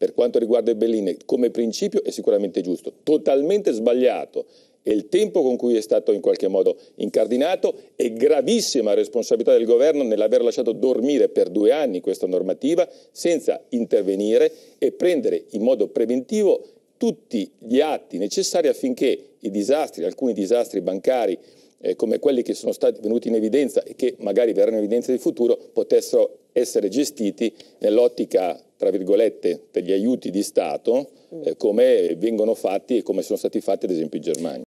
per quanto riguarda il Belline come principio è sicuramente giusto, totalmente sbagliato e il tempo con cui è stato in qualche modo incardinato e gravissima responsabilità del governo nell'aver lasciato dormire per due anni questa normativa senza intervenire e prendere in modo preventivo tutti gli atti necessari affinché i disastri, alcuni disastri bancari eh, come quelli che sono stati venuti in evidenza e che magari verranno in evidenza in futuro, potessero essere gestiti nell'ottica tra virgolette, degli aiuti di Stato mm. eh, come vengono fatti e come sono stati fatti ad esempio in Germania.